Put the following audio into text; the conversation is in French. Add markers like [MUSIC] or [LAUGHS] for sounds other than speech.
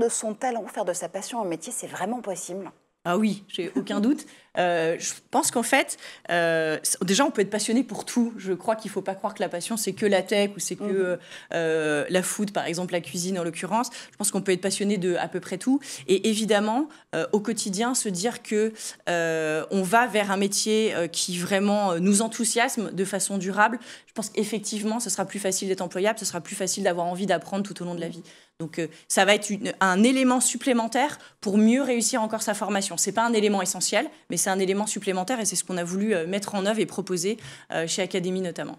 de son talent, faire de sa passion un métier, c'est vraiment possible ah oui, j'ai aucun [LAUGHS] doute. Euh, je pense qu'en fait, euh, déjà, on peut être passionné pour tout. Je crois qu'il ne faut pas croire que la passion, c'est que la tech ou c'est que mhm. euh, la foot, par exemple, la cuisine en l'occurrence. Je pense qu'on peut être passionné de à peu près tout. Et évidemment, au quotidien, se dire que on va vers un métier qui vraiment nous enthousiasme de façon durable. Je pense qu'effectivement, ce sera plus facile d'être employable, ce sera plus facile d'avoir envie d'apprendre tout au long de la mhm. vie. Donc, ça va être un élément supplémentaire pour mieux réussir encore sa formation ce n'est pas un élément essentiel, mais c'est un élément supplémentaire et c'est ce qu'on a voulu euh, mettre en œuvre et proposer euh, chez Académie notamment.